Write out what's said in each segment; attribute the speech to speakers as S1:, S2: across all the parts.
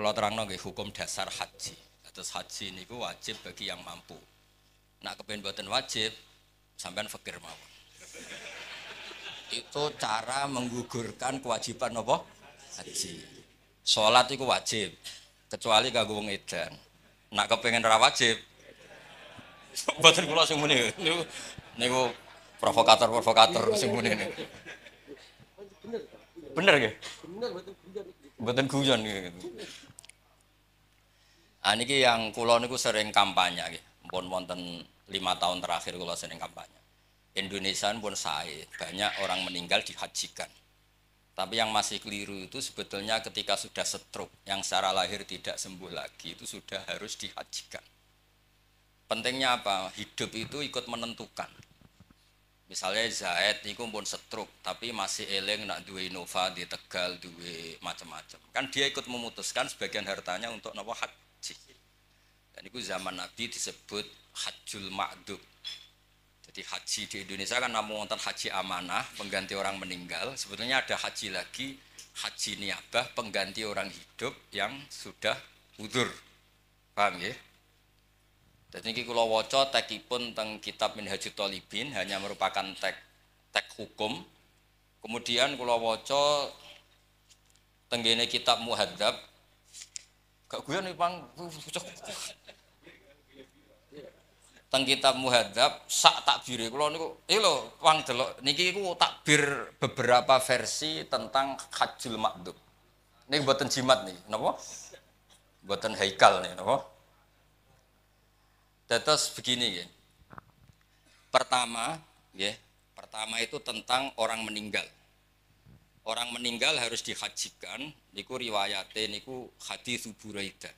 S1: Kalau terang nonge hukum dasar haji. Atas haji ini ku wajib bagi yang mampu. Nak kepen buatan wajib, sampean fakir mau. Itu cara menggugurkan kewajiban nopo Haji. Sholat itu wajib, kecuali gak gue edan. Nak kepengen rawajib. wajib. Buatan gue langsung muni. Ini provokator-provokator langsung muni ini. Bener ya? Bener, bener. Bener, bener. Bener Bener, gitu. Nah, ini yang kulo niku sering kampanye gitu. Pun wonten lima tahun terakhir kulo sering kampanye. Indonesia pun saya banyak orang meninggal dihajikan. Tapi yang masih keliru itu sebetulnya ketika sudah setruk yang secara lahir tidak sembuh lagi itu sudah harus dihajikan. Pentingnya apa? Hidup itu ikut menentukan. Misalnya Zaid itu pun setruk tapi masih eleng nak duwe Innova di Tegal, duwe macam-macam. Kan dia ikut memutuskan sebagian hartanya untuk nopo haji haji dan itu zaman Nabi disebut hajul ma'dub jadi haji di Indonesia kan namun wonten haji amanah pengganti orang meninggal sebetulnya ada haji lagi haji niabah pengganti orang hidup yang sudah udur paham ya jadi ini kalau waca tekipun tentang kitab minhajul tolibin hanya merupakan tek, tek hukum kemudian kalau woco tenggene kitab muhadab Gak guyon nih pang. Teng kitab muhadab sak takbir. kula niku iki lho pang delok niki iku takbir beberapa versi tentang hajjul makdub. Niki buatan jimat nih, napa? Buatan haikal nih, napa? Tetes begini ya. Pertama, ya, pertama itu tentang orang meninggal orang meninggal harus dihajikan niku riwayate niku hadis Buraida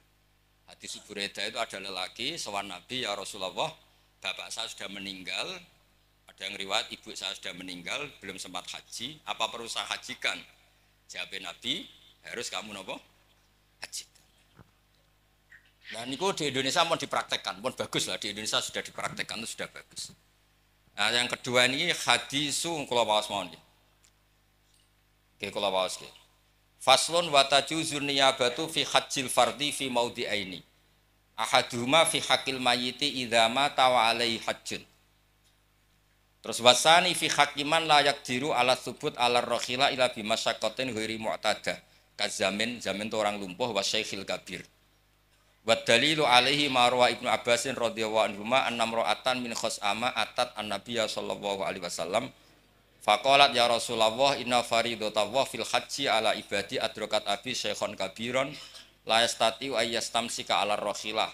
S1: hadis Buraida itu ada lelaki sewan Nabi ya Rasulullah bapak saya sudah meninggal ada yang riwayat ibu saya sudah meninggal belum sempat haji apa perlu saya hajikan jawab Nabi harus kamu nopo haji Nah, niku di Indonesia mau dipraktekkan, pun bagus lah di Indonesia sudah dipraktekkan itu sudah bagus. Nah, yang kedua ini hadisu kalau mau mohon Oke, kula waoske. Faslun wa tajuzu niyabatu fi hajjil fardi fi maudi aini. Ahaduhuma fi hakil mayiti idama tawa alaihi hajjun. Terus wasani fi hakiman layak diru ala subut ala rokhila ila bimasyakotin huiri mu'tada. Kazamin, zamin itu orang lumpuh wa syekhil kabir. Wa dalilu alaihi marwa ibnu Abbasin radhiyallahu anhu enam annam min khos'ama atat an-nabiyya sallallahu alaihi wasallam Fakolat ya Rasulullah inna faridotawah fil haji ala ibadi adrokat abi syekhon kabiron yastati wa yastamsika ala rohilah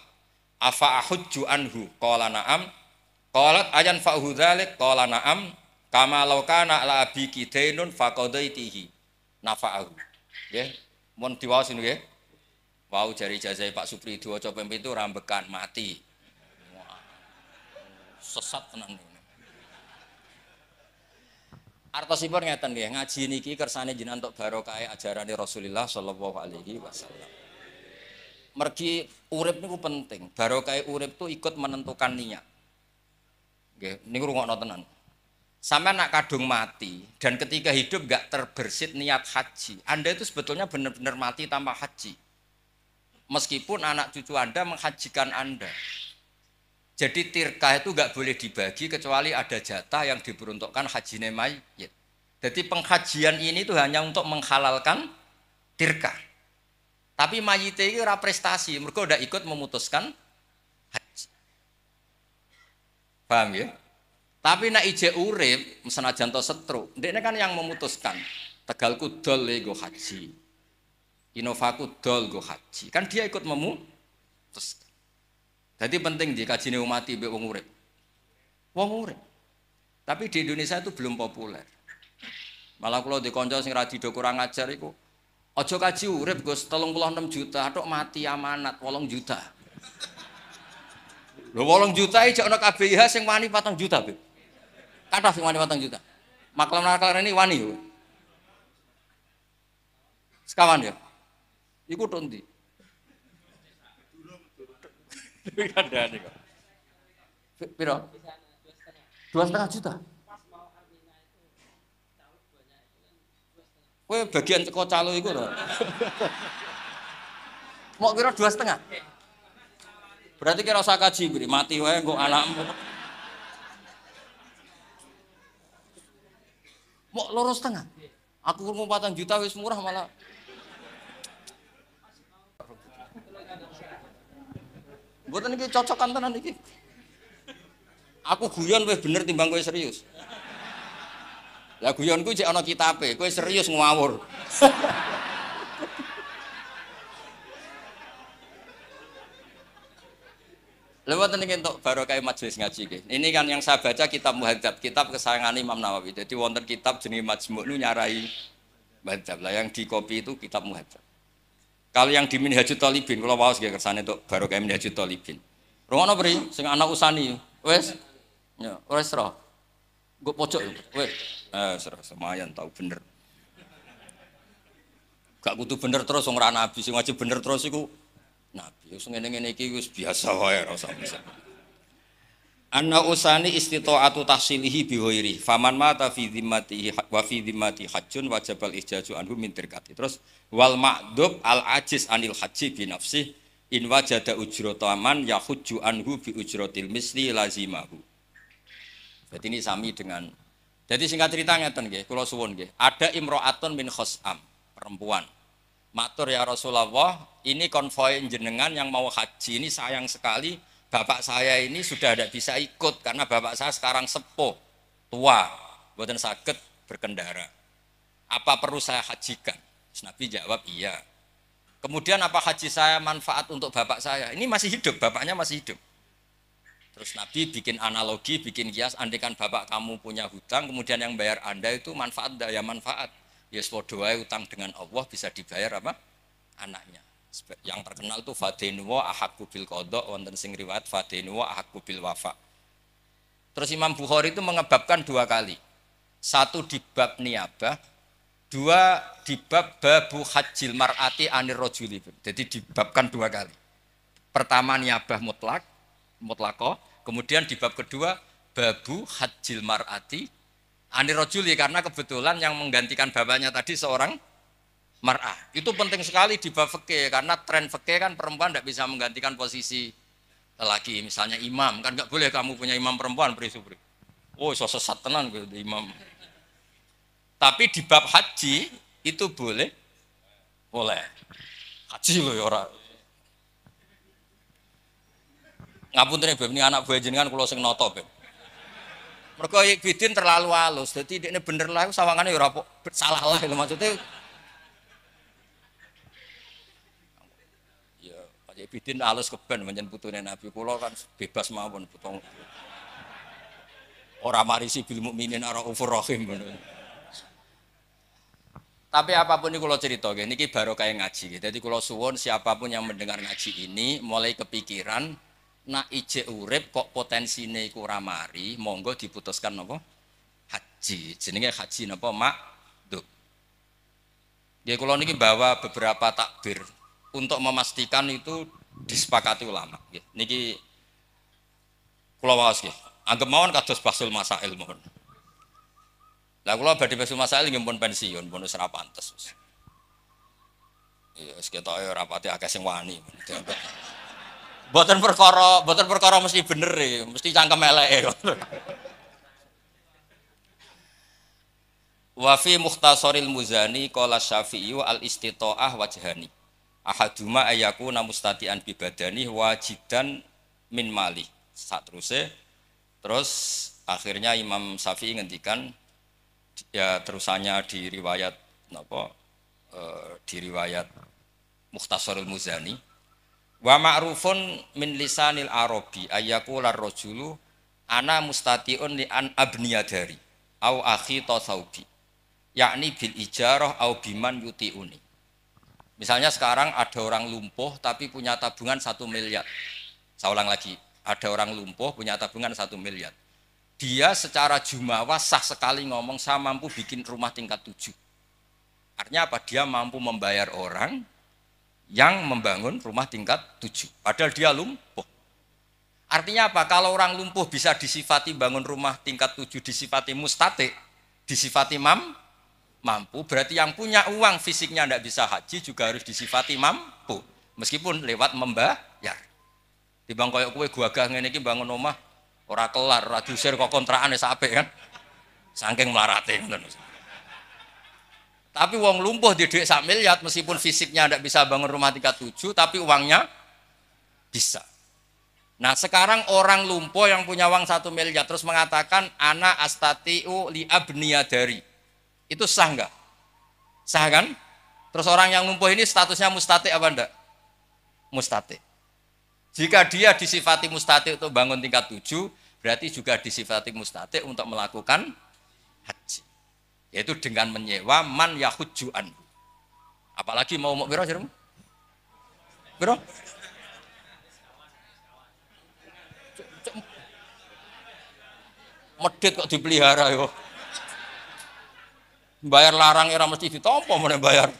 S1: afa ahudju anhu kola na'am kolat ayan fa'hu dhalik kola na'am kama lawkana ala abi kidainun faqadaitihi nafa'ahu ya mohon ini ya Wow jari jazai Pak Supri dua copem itu rambekan mati sesat ya Artosipun ngeten nggih, ngaji niki kersane jenengan untuk barokah ajaran Rasulullah sallallahu alaihi wasallam. Mergi urip niku penting. Barokah urip tuh ikut menentukan niat. Nggih, niku rungokno tenan. Sama nak kadung mati dan ketika hidup gak terbersit niat haji. Anda itu sebetulnya benar-benar mati tanpa haji. Meskipun anak cucu Anda menghajikan Anda. Jadi tirka itu nggak boleh dibagi kecuali ada jatah yang diperuntukkan haji mayit. Jadi penghajian ini itu hanya untuk menghalalkan tirka. Tapi mayit itu ora prestasi, mereka udah ikut memutuskan haji. Paham ya? Tapi nak ije urip, misalnya to setruk, ini kan yang memutuskan. Tegalku kudol gue haji. Inovaku dol go haji. Kan dia ikut memutuskan. Jadi penting di kajian mati ibu wong urip. Wong urip. Tapi di Indonesia itu belum populer. Malah kalau di konco sing radi do kurang ajar iku ojo kaji urip Gus tolong enam juta atau mati amanat wolong juta. Lo wolong juta aja ana KBIH sing wani patang juta, bi. Kata sing wani patang juta. Maklum nakal ini wani. Yo. Sekawan ya. ikut ondi nih kok. Piro? Dua setengah juta. woi bagian teko calo itu loh Mau kira dua setengah? Berarti kira usah kaji beri mati wae engko anakmu. Mau loro setengah? Aku kurang patang juta wis murah malah buat ini kan tenan ini. Aku guyon weh bener timbang gue serius. Lah guyon jangan kita kitabe, gue serius ngawur. Lewat ini untuk baru kayak majelis ngaji gitu, Ini kan yang saya baca kitab muhajat, kitab kesayangan Imam Nawawi. Jadi wonder kitab jenis majmuk lu nyarai baca Lah yang di kopi itu kitab muhajat. Kalau yang di Minhajul Talibin, kalau wawas gak kersane tuh baru kayak Minhajul Talibin. Rumah no beri, sing anak usani, wes, ya, wes roh, gue pojok, wes, eh, serah semayan tahu bener. Gak kutu bener terus, sung rana nabi, sing wajib bener terus, iku nabi, sung eneng eneng iki, wes biasa wae, rasa misalnya. Anna usani istita'atu tahsilihi bihoiri Faman mata fi dhimmatihi wa fi dhimmati hajjun al ihjaju anhu min tirkati. Terus wal ma'dub al ajiz anil haji bi nafsih in wajada ujrotaman ya hujju anhu bi ujrotil misli lazimahu. Jadi ini sami dengan jadi singkat cerita ngeten nggih, kula suwun nggih. Ada imro'atun min khos'am, perempuan. Matur ya Rasulullah, ini konvoi jenengan yang mau haji ini sayang sekali bapak saya ini sudah tidak bisa ikut karena bapak saya sekarang sepuh, tua, buatan sakit berkendara. Apa perlu saya hajikan? Terus Nabi jawab iya. Kemudian apa haji saya manfaat untuk bapak saya? Ini masih hidup, bapaknya masih hidup. Terus Nabi bikin analogi, bikin kias, andikan bapak kamu punya hutang, kemudian yang bayar anda itu manfaat, daya manfaat. Ya yes, doa utang dengan Allah bisa dibayar apa? Anaknya yang terkenal tuh fadenuwa ahakku bil kodok wonten sing riwayat fadenuwa ahakku bil wafa terus Imam Bukhari itu mengebabkan dua kali satu di bab niabah dua di bab babu hajil mar'ati anir rojuli jadi dibabkan dua kali pertama niabah mutlak mutlako kemudian di bab kedua babu hajil mar'ati anir rojuli karena kebetulan yang menggantikan babanya tadi seorang mar'ah. Itu penting sekali di bab fikih karena tren fikih kan perempuan tidak bisa menggantikan posisi lelaki. Misalnya imam kan nggak boleh kamu punya imam perempuan beri subri. Oh, so sesat tenan gitu imam. Tapi di bab haji itu boleh, boleh. Haji loh ya orang. Ngapun tadi beb ini anak buah jenengan kalau sing noto beb. Mereka bidin terlalu halus, jadi ini bener lah, sawangannya ya salah lah, maksudnya ya Bidin alus keben menyen putune Nabi kula kan bebas mawon putung. Ora marisi bil mukminin ora ufur rahim Tapi apapun ini kalau cerita, ini baru kayak ngaji. Jadi kalau suwon siapapun yang mendengar ngaji ini mulai kepikiran nak ije urip kok potensine iku ramari, monggo diputuskan nopo haji. Jenenge haji nopo mak Dia kalau ini bawa beberapa takbir untuk memastikan itu disepakati ulama. Niki kalau waos nggih. Anggap mawon kados basul masail mohon. Lah kula badhe basul masail nggih pun pensiun, pun ora pantes. Ya wis ketoke rapati agak sing wani. perkara, mboten perkara mesti bener ya mesti cangkem eleke. Wa fi muzani qala Syafi'i al istita'ah wajhani ahaduma ayaku namustatian bibadani wajidan min mali saat terusnya terus akhirnya Imam Syafi'i ngendikan ya terusannya di riwayat apa? e, di riwayat Mukhtasarul Muzani wa ma'rufun min lisanil arabi ayaku rajulu ana mustatiun li an abniyadari au akhi tasawbi yakni bil ijarah au biman yutiuni Misalnya sekarang ada orang lumpuh tapi punya tabungan satu miliar. Saya ulang lagi, ada orang lumpuh punya tabungan satu miliar. Dia secara jumawa sah sekali ngomong saya mampu bikin rumah tingkat tujuh. Artinya apa? Dia mampu membayar orang yang membangun rumah tingkat tujuh. Padahal dia lumpuh. Artinya apa? Kalau orang lumpuh bisa disifati bangun rumah tingkat tujuh, disifati mustate, disifati mam, mampu, berarti yang punya uang fisiknya tidak bisa haji juga harus disifati mampu, meskipun lewat membayar. Di bang koyok kue gua gah ngineki bangun rumah ora kelar, ora kok kontrakan ya apik kan. Saking melarate Tapi uang lumpuh di duit sak miliar meskipun fisiknya tidak bisa bangun rumah tingkat tujuh, tapi uangnya bisa. Nah sekarang orang lumpuh yang punya uang satu miliar terus mengatakan anak astatiu li abniyadari itu sah enggak? Sah kan? Terus orang yang lumpuh ini statusnya mustatik apa enggak? Mustatik. Jika dia disifati mustatik untuk bangun tingkat tujuh, berarti juga disifati mustatik untuk melakukan haji. Yaitu dengan menyewa man yahujuan. Apalagi mau mau biro jarum? Biro? Medit kok dipelihara yo. Ya. Bayar larang era mesti ditompo mana bayar.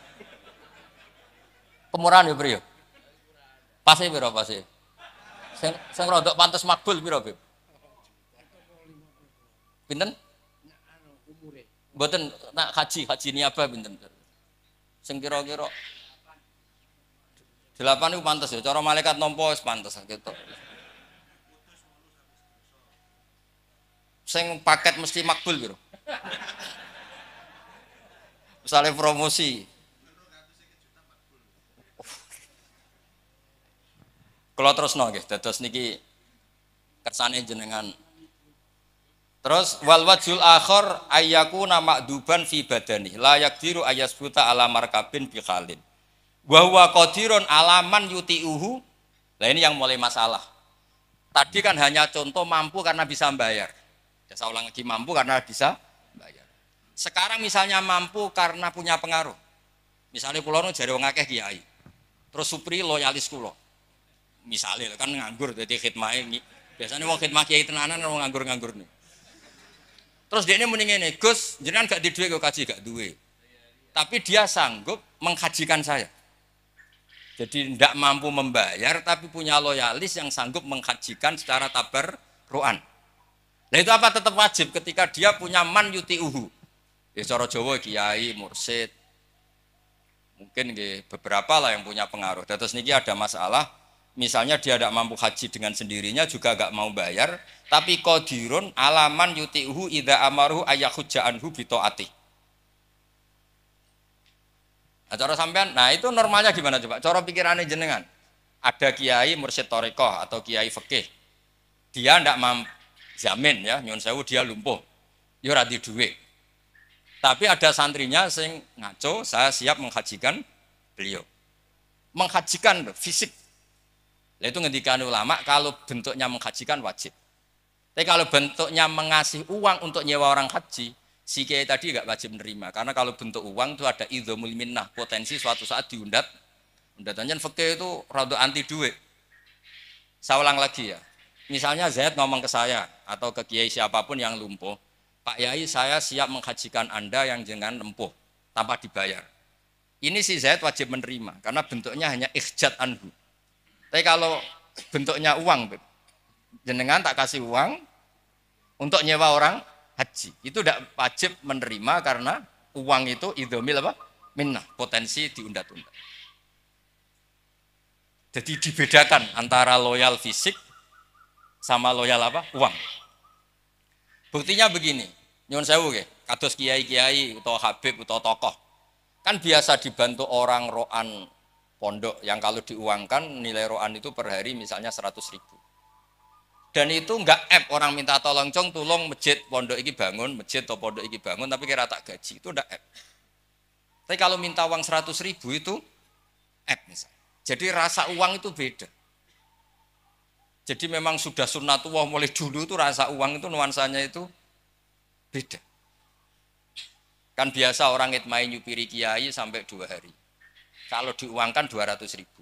S1: Kemurahan ya bro. Ya? Pasti ya, bro pasti. Ya? Sing sing rodok pantas makbul bro bro. binten Buatan nak haji haji ini apa pinten? Sing kira-kira delapan itu pantas ya. Cara malaikat nompo pantas gitu. Sing paket mesti makbul bro misalnya promosi kalau terus nongge terus niki kersane jenengan Terus wal akhor ayaku nama duban fi badani diru ayas buta ala markabin bi khalin. Bahwa kodiron alaman alaman uhu. nah ini yang mulai masalah. Tadi kan hanya contoh mampu karena bisa bayar. Saya ulang lagi mampu karena bisa sekarang misalnya mampu karena punya pengaruh. Misalnya pulau nu jari kiai. Terus supri loyalis kulo. Misalnya kan nganggur jadi ini, e, Biasanya wong khidmah kiai tenanan wong nganggur-nganggur nih. Terus dia ini mendingin nih, Gus, jenengan gak di duit, gue kaji gak duit. Tapi dia sanggup menghajikan saya. Jadi tidak mampu membayar, tapi punya loyalis yang sanggup menghajikan secara tabar ruan. Nah itu apa tetap wajib ketika dia punya man yuti uhu. Ya cara Jawa kiai, mursid. Mungkin ya, beberapa lah yang punya pengaruh. Terus niki ada masalah, misalnya dia tidak mampu haji dengan sendirinya juga gak mau bayar, tapi kodirun alaman yutihu ida amaru ayahujaanhu bitoati. Nah, cara sampean, nah itu normalnya gimana coba? Cara pikirannya jenengan. Ada kiai mursid torikoh atau kiai fikih. Dia tidak mampu, jamin ya, nyun sewu dia lumpuh. Yo ya di duit. Tapi ada santrinya sing ngaco, saya siap menghajikan beliau. Menghajikan fisik. Lalu itu ngendikan ulama kalau bentuknya menghajikan wajib. Tapi kalau bentuknya mengasih uang untuk nyewa orang haji, si kiai tadi nggak wajib menerima karena kalau bentuk uang itu ada idzamul minnah, potensi suatu saat diundat. Undatannya fakir itu rada anti duit. Saya ulang lagi ya. Misalnya Zaid ngomong ke saya atau ke kiai siapapun yang lumpuh, Pak Yai saya siap menghajikan Anda yang jangan lempuh tanpa dibayar. Ini si Zaid wajib menerima karena bentuknya hanya ikhjat anhu. Tapi kalau bentuknya uang, jenengan tak kasih uang untuk nyewa orang haji. Itu tidak wajib menerima karena uang itu idomil apa? Minnah, potensi diundat-undat. Jadi dibedakan antara loyal fisik sama loyal apa? Uang. Buktinya begini, nyon sewu ke kados kiai-kiai atau habib atau tokoh. Kan biasa dibantu orang roan pondok yang kalau diuangkan nilai roan itu per hari misalnya seratus ribu. Dan itu enggak app orang minta tolong cong tolong masjid pondok iki bangun, masjid atau pondok iki bangun tapi kira tak gaji itu enggak app. Tapi kalau minta uang seratus ribu itu app misalnya. Jadi rasa uang itu beda. Jadi memang sudah sunatullah mulai dulu itu rasa uang itu nuansanya itu Beda. Kan biasa orang ngitmai nyupiri kiai sampai dua hari. Kalau diuangkan 200 ribu.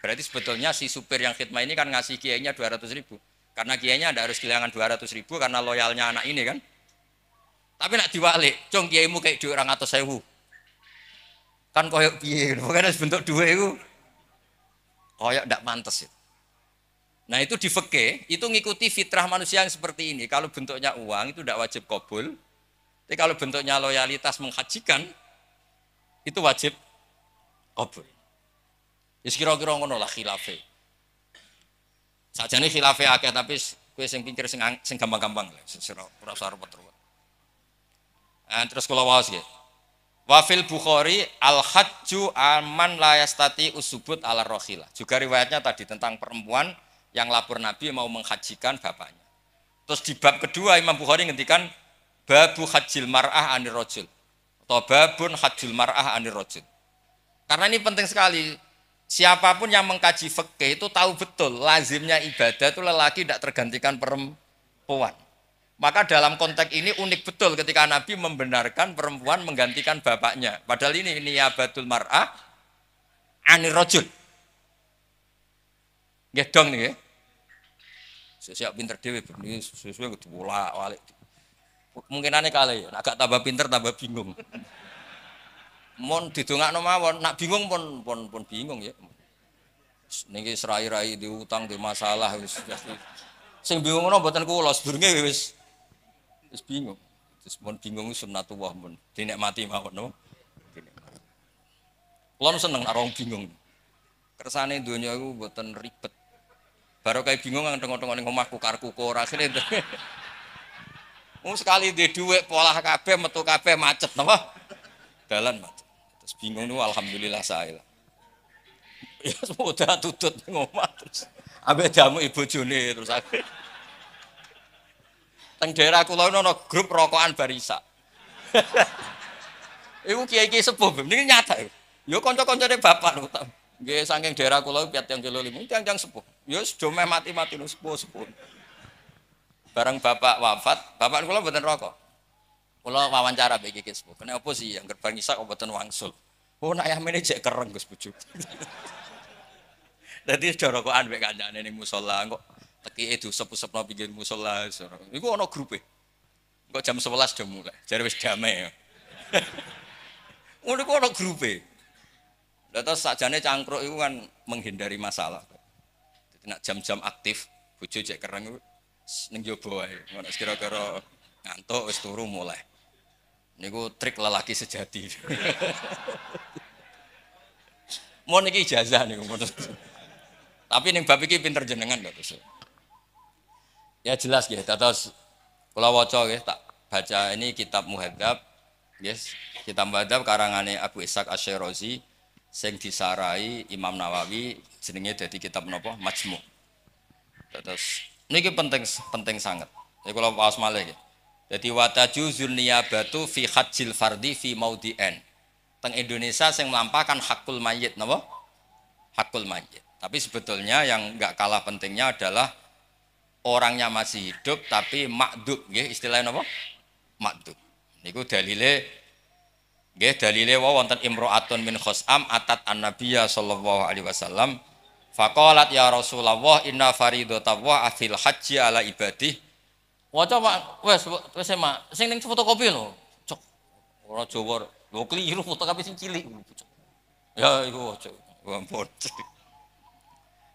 S1: Berarti sebetulnya si supir yang khidmah ini kan ngasih kiainya 200 ribu. Karena kiainya ada harus kehilangan 200 ribu karena loyalnya anak ini kan. Tapi nak diwali, cong kiaimu kayak dua orang atau sewu. Kan koyok kiai, harus bentuk dua itu. Koyok tidak mantas itu. Nah itu di feke, itu ngikuti fitrah manusia yang seperti ini. Kalau bentuknya uang itu tidak wajib kobul. Tapi kalau bentuknya loyalitas menghajikan, itu wajib kobul. Ya kira-kira ngono lah khilafe. Sajane khilafe akeh tapi kue sing pikir sing sing gampang-gampang lah, ora usah repot terus kula waos nggih. Wafil Bukhari al hajju aman layastati usubut ala rohila. Juga riwayatnya tadi tentang perempuan yang lapor Nabi mau menghajikan bapaknya. Terus di bab kedua Imam Bukhari ngendikan babu hajil mar'ah anir rojul atau babun hajil mar'ah anir rojul. Karena ini penting sekali. Siapapun yang mengkaji fikih itu tahu betul lazimnya ibadah itu lelaki tidak tergantikan perempuan. Maka dalam konteks ini unik betul ketika Nabi membenarkan perempuan menggantikan bapaknya. Padahal ini niyabatul mar'ah anir rojul. Gedong nih ya. Siap pinter dewe ini sesuai bola, bolak mungkin Mungkinane kali, agak tambah pinter tambah bingung. Mon didongakno nomawon, nak bingung pun pun pun bingung ya. Niki serai-rai di utang di masalah wis sing bingung ngono mboten los sedurunge wis wis bingung. Terus mon bingung sunnatullah mon dinikmati mawon no. lo Kulon seneng narong bingung. Kersane donya gue buatan ribet. Baru kayak bingung kan tengok-tengok ning omahku karku kora akhirnya. Wong sekali di duit polah kafe metu kafe macet napa? jalan macet. Terus bingung nih alhamdulillah saya. Ya semoga tutut nih terus. abe jamu ibu Juni terus akhirnya. Teng daerah kula nono grup rokokan barisa. Ibu kiai-kiai sepuh, ini nyata. Ya. Yo konco deh bapak lho. Nggih saking daerah kula 75, tiang-tiang sepuh. Yus sudah mati-mati nu sepuh-sepuh. Bareng bapak wafat, bapak kula buatan rokok. Kula wawancara bagi kita sepuh. Kena opo sih yang gerbang isak buatan wangsul. Oh nak ini jek kereng Gus Jadi jorokan sudah rokokan musola kancane ning itu kok sepuh diusep-usepno pinggir musala. Iku grup eh. Kok jam sebelas jam mulai. Jadi wis damai ya. Ngono kok ana grupe. sajane cangkruk itu kan menghindari masalah enak jam-jam aktif, bujo cek kereng ning jaba wae. Ngono kira-kira ngantuk wis turu mulai. Niku trik lelaki sejati. Mau niki ijazah niku. Tapi nih babi iki pinter jenengan gak tuh Ya jelas gitu, atas kalau waca ya tak baca ini kitab muhadab Yes, kitab muhadab karangannya Abu Ishaq asy sing disarai Imam Nawawi jenenge dadi kitab napa Majmu. Terus niki penting penting sangat. Ya kula waos malih Dadi wa niyabatu fi hajjil fardi fi maudien. Teng Indonesia sing melampakan hakul mayit napa? Hakul mayit. Tapi sebetulnya yang nggak kalah pentingnya adalah orangnya masih hidup tapi makdub nggih istilahnya apa? Makdub. Niku dalile Nggih dalile wa wonten imro'atun min khusam atat annabiyya sallallahu alaihi wasallam faqalat ya Rasulullah inna faridatullah afil haji ala ibadih. Waca Pak, wes wes mak, sing ning fotokopi lho. Cok. Ora Jawa. Lho keliru fotokopi sing cilik. Ya iku cok. Ampun.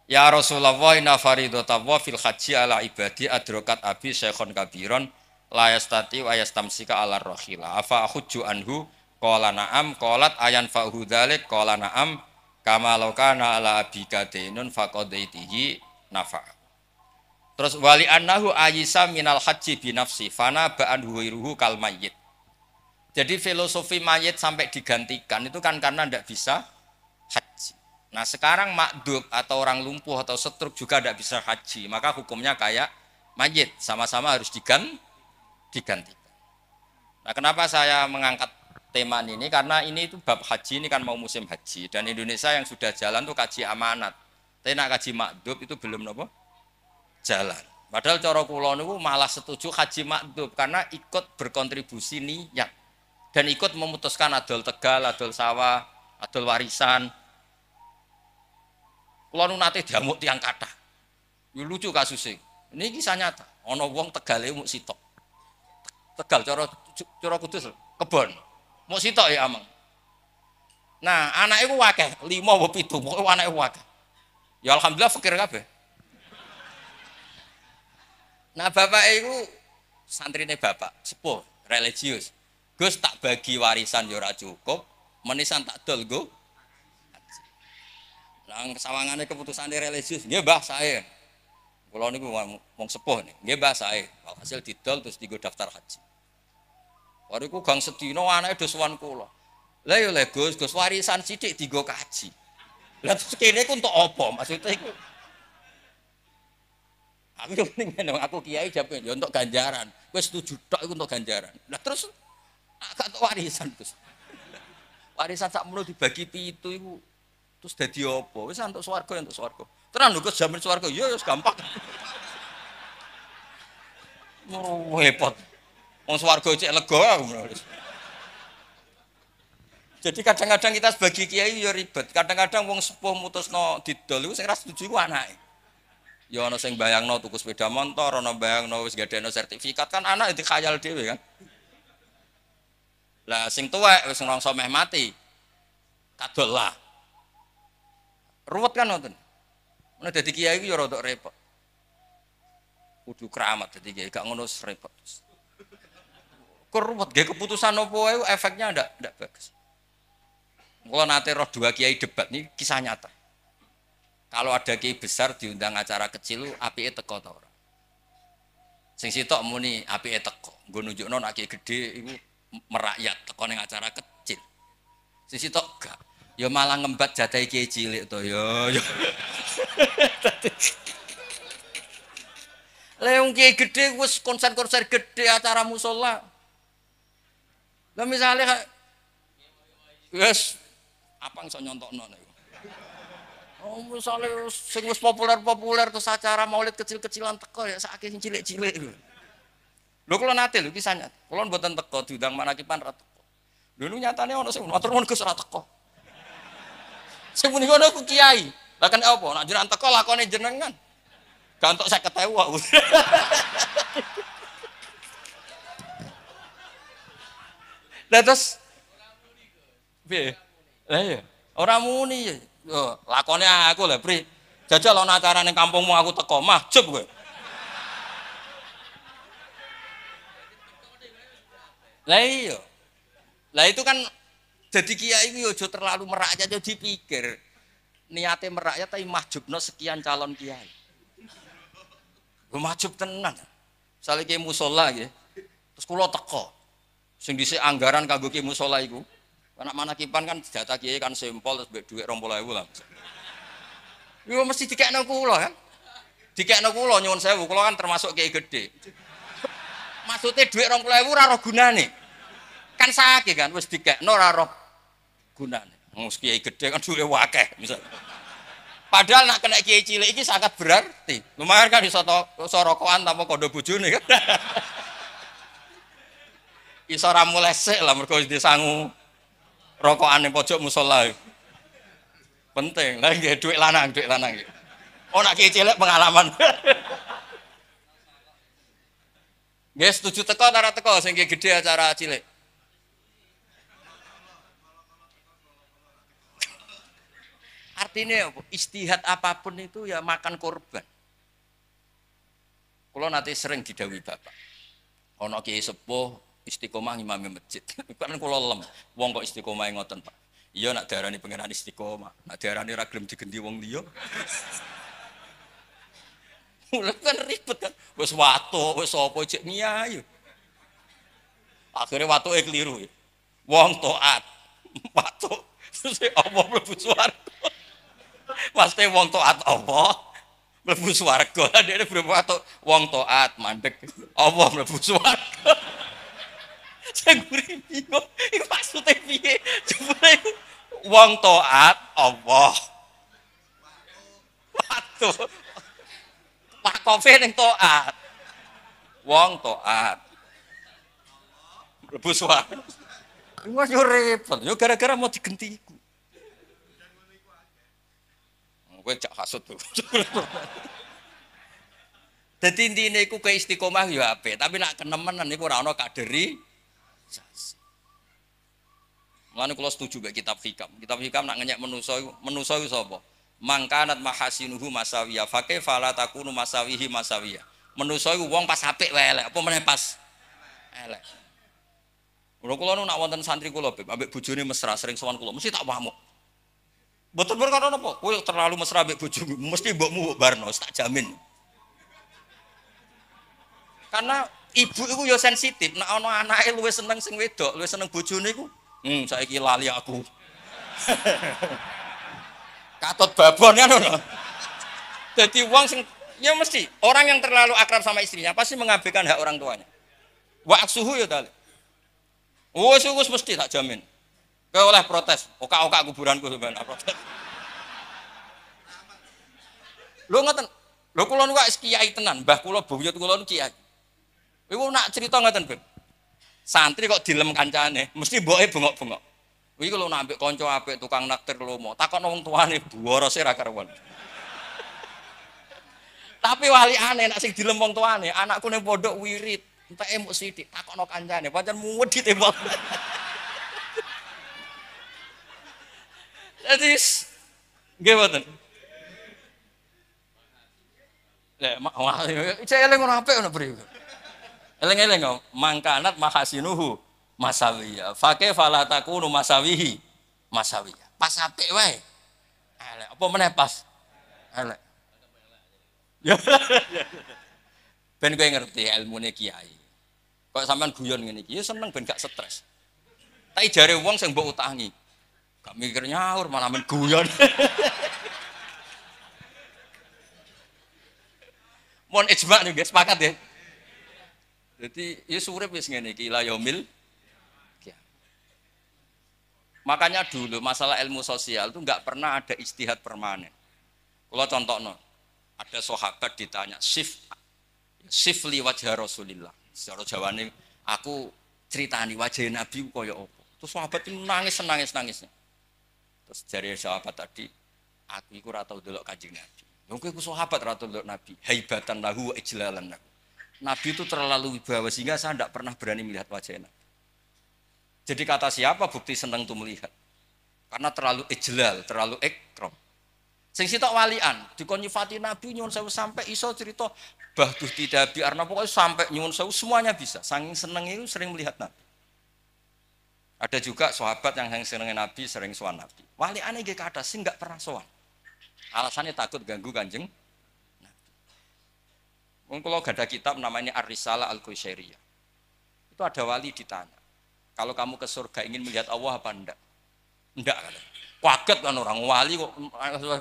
S1: Ya Rasulullah inna faridatullah fil haji ala ibadi adrokat abi syekhon kabiron la yastati wa yastamsika ala rahila afa ahujju anhu Kola na'am kolat ayan fa'uhu dhalik Kola na'am kama loka na'ala ala denun dainun nafa. Terus wali annahu ayisa minal haji binafsi fana ba'an huwiruhu kal Jadi filosofi mayit sampai digantikan itu kan karena tidak bisa haji. Nah sekarang makdub atau orang lumpuh atau setruk juga tidak bisa haji, maka hukumnya kayak mayit sama-sama harus digantikan. Nah kenapa saya mengangkat teman ini karena ini itu bab haji ini kan mau musim haji dan Indonesia yang sudah jalan tuh kaji amanat. Tapi nak kaji makdub itu belum nopo jalan. Padahal coro kula niku malah setuju kaji makdub karena ikut berkontribusi niat dan ikut memutuskan adol tegal, adol sawah, adol warisan. Kula nu nate diamuk tiang kata. ini lucu kasusnya. Ini kisah nyata. Ono wong tegal muk sitok. Tegal coro coro kudus kebon mau sitok ya amang nah anak itu wakai lima apa pitu pokoknya anak itu wakai. ya alhamdulillah fakir kabeh nah bapak itu santrine bapak sepuh religius Gus tak bagi warisan yo ya ora cukup, menisan tak dol go. Lang sawangane keputusane religius, nggih Mbah saya. Kula gue wong sepuh nih, nggih Mbah saya. hasil didol terus digo daftar haji. Wariku gang sedina anake dosuan kula. Lah ya le Gus, Gus warisan sithik digo kaji. Lah terus kene ku entuk apa? Maksudnya iku Aku yo ning aku kiai jape yo ya, entuk ganjaran. Wis setuju tok iku entuk ganjaran. Lah terus gak entuk warisan, Gus. Warisan mulu dibagi pitu iku terus dadi apa? Wis entuk swarga entuk swarga. Tenan lho Gus jamin swarga. Yo iya, wis gampang. Mau Wong swarga cek lega Jadi kadang-kadang kita sebagai kiai ya ribet. Kadang-kadang wong sepuh mutusno didol iku sing ra setuju ku anake. Ya ana sing bayangno tuku sepeda motor, ana bayangno wis gadekno sertifikat kan anak itu khayal dhewe kan. Lah sing tuwek wis ngrasa meh mati. Kadol lah. Ruwet kan wonten. Mulane dadi kiai iku ya rada repot. Kudu kramat dadi kiai gak ngono repot keruwet gak keputusan opo ayo efeknya ndak ndak bagus. Kalau nanti roh dua kiai debat nih kisah nyata. Kalau ada kiai besar diundang acara kecil, api teko tau orang. Sing sitok muni api teko. Gue nunjuk non kiai gede ibu merakyat teko neng acara kecil. Sing tok gak. Yo ya malah ngembat jatai kiai cilik tuh. Yo, yo. Leung kiai gede wes konser-konser gede acara musola. Lah misale kok wis apa iso nyontokno itu? Oh, misalnya sing wis populer-populer terus acara maulid kecil-kecilan teko ya sak sing cilik-cilik. Lho kula nate lho kisahnya. Kula mboten teko diundang manakipan ra teko. Lho nyatane ana sing matur nuwun Gus ra teko. Sing punika ku kiai. Lah kan apa nak jenengan teko lakone jenengan. Gantok 50.000 aku. Lah terus piye? Lah iya, ora muni ya. lakone aku lah, Pri. Jajal ana acara ning kampungmu aku teko, mahjub kowe. Lah iya. Lah itu kan jadi kiai ini aja terlalu merakyat aja dipikir. Niate merakyat tapi mahjubno sekian calon kiai. gue mahjub tenan. Misalnya musola gitu. Terus kulo teko. Sing dise anggaran kanggo ki musala iku. Anak mana kipan kan data kiai kan sempol terus mbek dhuwit 20.000 lah. Yo mesti dikekno kula kan. Dikekno kula nyuwun sewu, kula kan termasuk kiai gede. Maksudnya dhuwit 20.000 ora roh gunane. Kan sakit kan wis dikekno ora roh gunane. Wong kiai gede kan dhuwit wakai misalnya. Padahal nak kena kiai cilik iki sangat berarti. Lumayan kan iso to rokokan tanpa kondo bojone kan. iso ra mulesek lah mergo disangu rokokane pojok musala. Penting. Lah nggih dhuwit lanang, dhuwit lanang iki. Oh nak cilik pengalaman. Nggih setuju teko ora teko sing gede acara cilik. Artinya apa? Istihad apapun itu ya makan korban. Kalau nanti sering didawi bapak. Ono kiai sepuh istiqomah ngimami masjid. Karena kula lem, wong kok istiqomah ngoten, Pak. Iya nak diarani pengenan istiqomah, nak diarani ra gelem digendi wong liya. Mulai kan ribet kan, wis watu, wis apa cek niayu. Akhirnya watuke keliru. Ya. Wong taat, watu, terus ya apa mlebu swarga. Pasti wong taat apa? mlebu swarga. Dene berapa wong taat mandek apa mlebu swarga. Saya gurih bingung. Iku maksudnya piye? Jebule wong taat Allah. Waktu. Wakofe ning toat, Wong toat, Rebus wae. Wes yo repot, yo gara-gara mau digenti iku. Kowe cak hasut tuh. Jadi intinya itu ke istiqomah ya apik, tapi nak kenemenan itu rano kaderi Mulane kalau setuju baik kitab hikam. Kitab hikam nak ngenyek menuso menuso sobo. sapa? Mangkanat mahasinuhu masawiya fakih kaifa la masawihi masawiya. Menuso uang pas hp welek. elek, apa mana pas elek. Kalau kalau nu nak wonten santri kulo beb, ambek bujuni mesra sering sowan kulo, mesti tak pamuk. Betul berkata apa? Kau terlalu mesra ambek bujuni, mesti bokmu mbok barno, tak jamin. Karena ibu itu yo sensitif, nak ana anake luwih seneng sing wedok, lu seneng bojone iku Hmm, ini lali aku. katot babon kan ngono. Jadi wong sing ya mesti orang yang terlalu akrab sama istrinya pasti mengabaikan hak orang tuanya. Wa aksuhu ya tali, wah wes mesti tak jamin. Kowe oleh protes, oka-oka kuburanku sebenarnya protes. lo ngoten, lo kulon niku sekiai tenan, Bah kulon buyut kulon kiai. ibu nak cerita ngoten, Beb. Santri kok dilem kancane, mesti boe bengok-bengok. Kuwi kalau nambek konco apik tukang naktir lomo, takon wong tuane buara sih ra karuan. Tapi wali aneh nak sing dilem wong tuane, anakku ning pondok wirid, entek emuk sithik, takon kancane, pancen muwedit tembok Jadi nggih mboten. Lah, wah, cek eling ora apik ngono priwe. Eleng-eleng mangkanat mahasinuhu masawiya. Fake nu masawihi masawiya. Pas ape wae. Elek apa meneh pas? Elek. Ya. ben kowe ngerti ilmune kiai. Kok sampean guyon ngene iki, ya seneng ben gak stres. Tak jare wong sing mbok utangi. Gak mikir nyaur malah men guyon. Mohon ijma nih guys, sepakat ya. Jadi ya urip wis ngene iki la yaumil iya. Makanya dulu masalah ilmu sosial itu enggak pernah ada istihad permanen. Kalau contohnya, ada sahabat ditanya, sif, sif li wajah Rasulillah. Secara Jawa ini, aku ceritani wajah Nabi ya apa. Terus sahabat itu nangis, nangis, nangis. Terus dari sahabat tadi, aku itu ratau dulu kajing Nabi. Mungkin aku sahabat ratau dulu Nabi. Haibatan lahu ijlalan lahu. Nabi itu terlalu wibawa sehingga saya tidak pernah berani melihat wajah Nabi. Jadi kata siapa bukti senang itu melihat? Karena terlalu ijlal, terlalu ekrom. Sing sitok walian, dikonyifati Nabi nyuwun saya sampai iso cerita bahduh tidak biar pokoknya sampai nyuwun saya semuanya bisa. Sanging seneng itu sering melihat Nabi. Ada juga sahabat yang seneng Nabi, sering suan Nabi. Walian iki kata sih nggak pernah suan. Alasannya takut ganggu Kanjeng Wong kalau gak ada kitab namanya Ar-Risalah Al-Qusyairiyah. Itu ada wali ditanya. Kalau kamu ke surga ingin melihat Allah apa enggak? Enggak kan. Kaget kan orang wali kok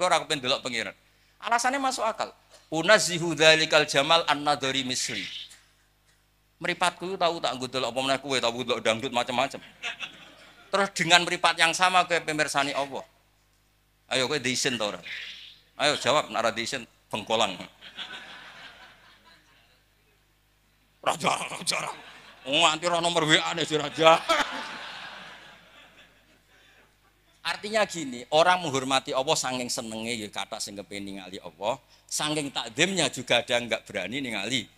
S1: orang pengen delok pengiran. Alasannya masuk akal. Unazihu dzalikal jamal an-nadari misri. Meripatku tahu tak gue delok apa meneh kowe tahu delok dangdut macam-macam. Terus dengan meripat yang sama ke pemirsani Allah. Ayo kowe diisin to Ayo jawab nara ora bengkolan raja raja oh, nganti roh nomor WA nih si raja artinya gini orang menghormati Allah sangking senengnya, ya kata sing ningali Allah sangking takdimnya juga ada nggak berani ningali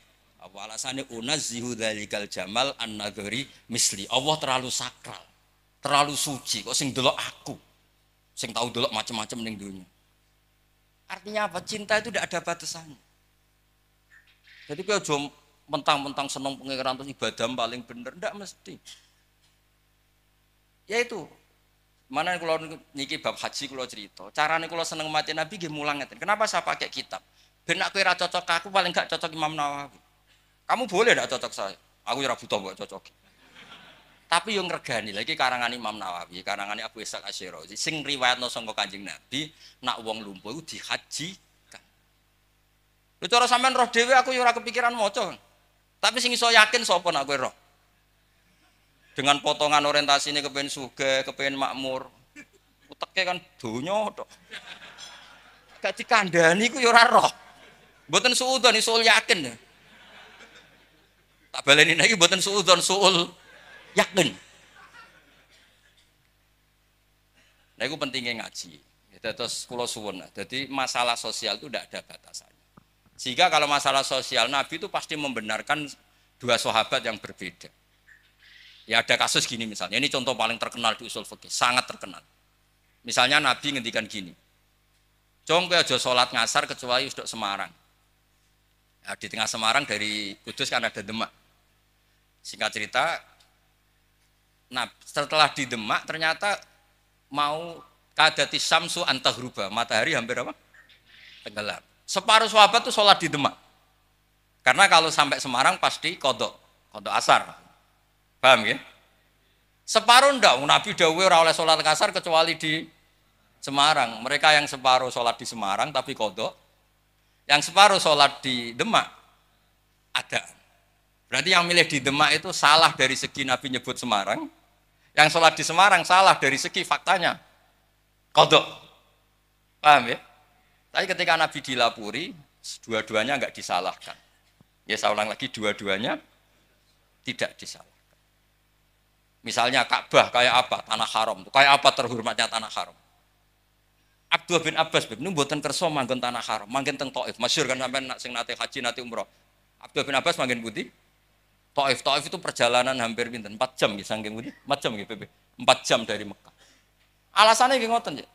S1: apa alasannya unazzihu dzalikal jamal an nagari misli Allah terlalu sakral terlalu suci kok sing delok aku sing tahu delok macam-macam ning dunia artinya apa cinta itu tidak ada batasannya jadi kau mentang-mentang seneng pengiran terus ibadah paling bener ndak mesti ya itu mana kalau niki bab haji kalau cerita caranya kalau seneng mati nabi gak mulang kenapa saya pakai kitab benak kue cocok aku paling gak cocok Imam Nawawi kamu boleh ndak cocok saya aku jadi butuh buat cocok tapi yang regani lagi karangan Imam Nawawi karangan Abu Ishaq Asyirazi sing riwayat nusongko kanjeng Nabi nak uang lumpuh dihaji Lu cara sampean roh dewi aku yo kepikiran mocong. Tapi sing iso yakin sapa nak kowe roh? Dengan potongan orientasinya kepengen suge, kepengen makmur. Uteke kan dunyo tok. Gak dikandani ku yo ya ora roh. Mboten suudon isul yakin. Ya. Tak baleni lagi mboten suudon suul yakin. Nah itu pentingnya ngaji. Terus kulo suwun. Jadi masalah sosial itu tidak ada batasan. Sehingga kalau masalah sosial Nabi itu pasti membenarkan dua sahabat yang berbeda. Ya ada kasus gini misalnya. Ini contoh paling terkenal di usul fikih, sangat terkenal. Misalnya Nabi ngendikan gini. Cung kowe aja salat ngasar kecuali wis Semarang. Ya, di tengah Semarang dari Kudus kan ada Demak. Singkat cerita, nah setelah di Demak ternyata mau kadati samsu antahruba matahari hampir apa tenggelam Separuh sahabat itu sholat di Demak. Karena kalau sampai Semarang pasti kodok, kodok asar. Paham ya? Separuh ndak, Nabi Dawe oleh sholat kasar kecuali di Semarang. Mereka yang separuh sholat di Semarang tapi kodok, yang separuh sholat di Demak ada. Berarti yang milih di Demak itu salah dari segi Nabi nyebut Semarang, yang sholat di Semarang salah dari segi faktanya kodok. Paham ya? Tapi ketika Nabi dilapuri, dua-duanya nggak disalahkan. Ya saya ulang lagi, dua-duanya tidak disalahkan. Misalnya Ka'bah kayak apa? Tanah haram. Kayak apa terhormatnya tanah haram? Abdullah bin Abbas bin buatan kerso manggen tanah haram, manggen teng Taif. Masyur kan sampai nak sing nate haji nate umroh. Abdullah bin Abbas manggen putih. Taif, Taif itu perjalanan hampir minta empat jam gitu saking putih, empat jam gitu, empat jam dari Mekah. Alasannya gini, ngoten, ya.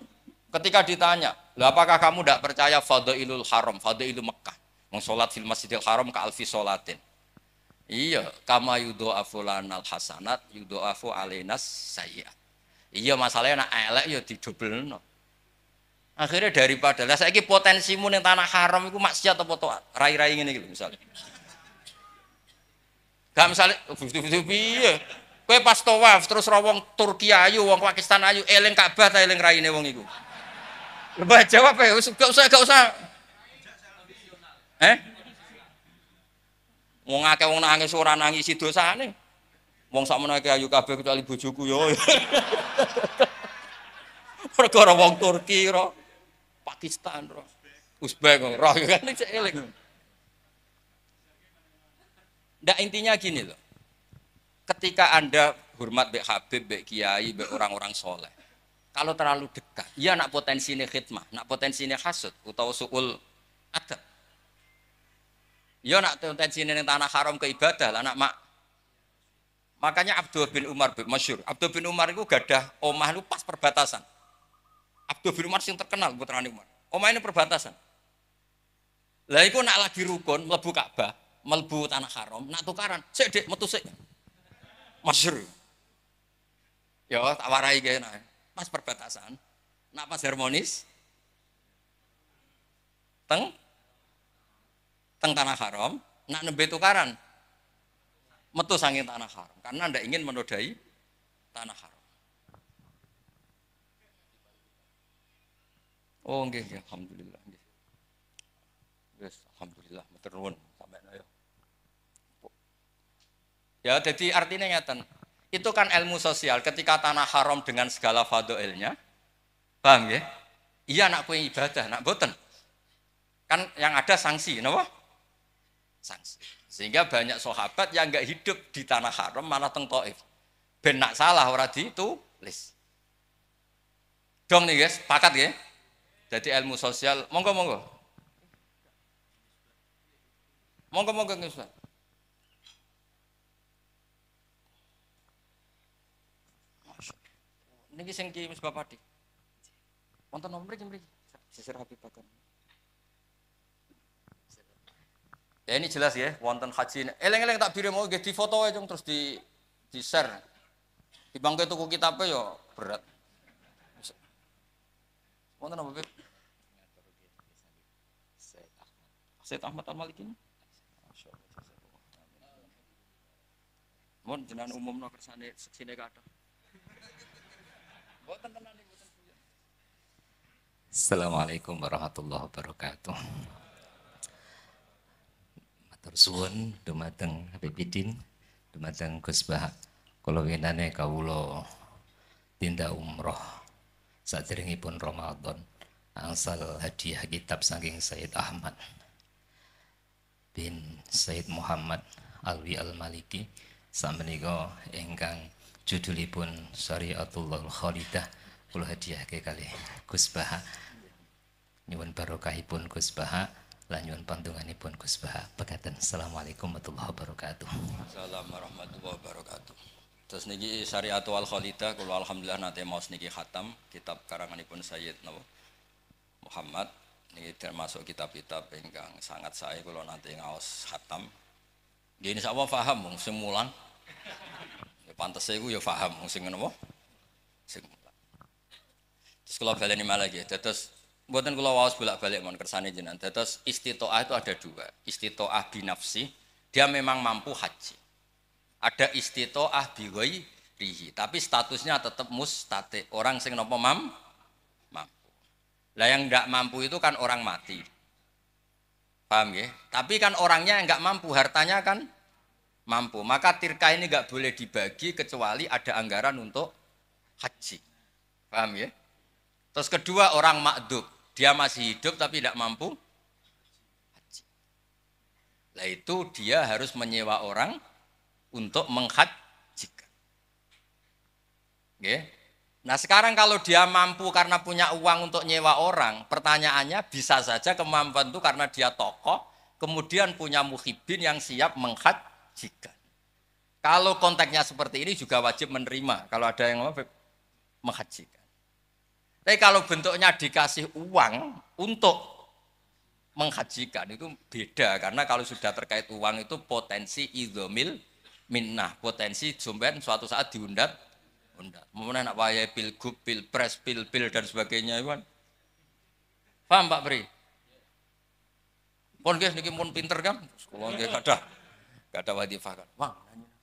S1: Ketika ditanya, lah apakah kamu tidak percaya fadailul haram, Fadilul Mekah? Mengsolat fil masjidil haram ke alfi solatin. Iya, kama yudo'afu Al hasanat, Afu alinas sayyat. Iya masalahnya nak elek ya no. Akhirnya daripada lah saya saiki potensimu yang tanah haram itu maksiat atau taat? Rai-rai ini gitu misalnya. Gak misalnya oh, bukti-bukti piye? Kue pas tawaf terus rawong Turki ayu, wong Pakistan ayu, eling Ka'bah eleng rai nih wong itu. Coba jawab ya, gak usah, gak usah. Eh? mau ngake wong nangis ora nangis mau Wong sak menake ayu kabeh kecuali bojoku yo. Perkara wong Turki ro, Pakistan ro, Uzbek ro kan cek eling. Ndak intinya gini loh. Ketika Anda hormat Mbak Habib, Mbak Kiai, Mbak orang-orang soleh kalau terlalu dekat, ya nak potensi ini khidmah, nak potensi ini hasud, atau suul adab. Ya nak potensi ini tanah haram ke ibadah, lah nak mak. Makanya Abdul bin Umar Masyur. Abdul bin Umar itu gadah omah itu pas perbatasan. Abdul bin Umar yang terkenal putra Umar. Omah ini perbatasan. Lah itu nak lagi rukun melebu Ka'bah, melebu tanah haram, nak tukaran, sik dik metu sik. Masyhur. Ya tak warai kayaknya pas perbatasan, nak pas harmonis, teng, teng tanah haram, nak nembe tukaran, metu sangin tanah haram, karena anda ingin menodai tanah haram. Oh, enggak, enggak. alhamdulillah, enggak. Yes, alhamdulillah, matur sampai sampeyan Ya, jadi artinya nyata. Itu kan ilmu sosial ketika tanah haram dengan segala fadoilnya. Paham ya? Iya nak kue ibadah, nak boten. Kan yang ada sanksi, kenapa? Sanksi. Sehingga banyak sahabat yang nggak hidup di tanah haram malah teng Taif. Ben nak salah ora ditulis. Dong nih guys, pakat ya. Jadi ilmu sosial, monggo monggo. Monggo monggo Ustaz. niki sing Ki Mas Bapadi. Wonten nomor mriki mriki. Sisir Habib Bakar. Ya ini jelas ya, wonten haji. Eleng-eleng tak biri oh, mau di foto aja terus di di share. Di bangke tuku kitabnya e, yo berat. Wonten apa, Bib? Said Ahmad Al Malik ini. Mohon jenengan umum no kersane seksine kathah. Assalamualaikum warahmatullahi wabarakatuh. Matur suwun dumateng Habibidin, dumateng Gus Bah. Kula winane kawula tindak umroh pun Ramadan angsal hadiah kitab saking Said Ahmad bin Said Muhammad Alwi Al-Maliki sameneika ingkang judulipun Syariatullah Khalidah kula hadiahke kali Gus Baha nyuwun barokahipun Gus Baha lan nyuwun pantunganipun Gus Baha pekaten Assalamualaikum warahmatullahi wabarakatuh Assalamualaikum warahmatullahi wabarakatuh Terus niki Syariatul Khalidah kula alhamdulillah nanti mau niki khatam kitab karanganipun Sayyid No Muhammad ini termasuk kitab-kitab ingkang sangat saya kalau nanti ngawas khatam ini sama faham semulan pantas saya ya faham sing ngono sing terus kalau balik ini malah gitu terus buatan kalau waus bolak balik mau kersane jenengan terus istitoah itu ada dua istitoah binafsi dia memang mampu haji ada istitoah biwai rihi tapi statusnya tetap mustate orang sing nopo mam mampu lah yang nggak mampu itu kan orang mati paham ya tapi kan orangnya nggak mampu hartanya kan mampu. Maka tirka ini nggak boleh dibagi kecuali ada anggaran untuk haji. Paham ya? Terus kedua orang makdub, dia masih hidup tapi tidak mampu haji. Nah itu dia harus menyewa orang untuk menghajikan. Nah sekarang kalau dia mampu karena punya uang untuk nyewa orang, pertanyaannya bisa saja kemampuan itu karena dia tokoh, kemudian punya muhibin yang siap menghaji majikan. Kalau konteksnya seperti ini juga wajib menerima. Kalau ada yang mau menghajikan. Tapi kalau bentuknya dikasih uang untuk menghajikan itu beda karena kalau sudah terkait uang itu potensi idomil minnah potensi sumben suatu saat diundat undat kemudian nak waya pilgub pilpres pil-pil dan sebagainya Iwan paham Pak Pri pon guys niki pun pinter kan kalau nggih ada kata Wadifah kan, Wang, nanya.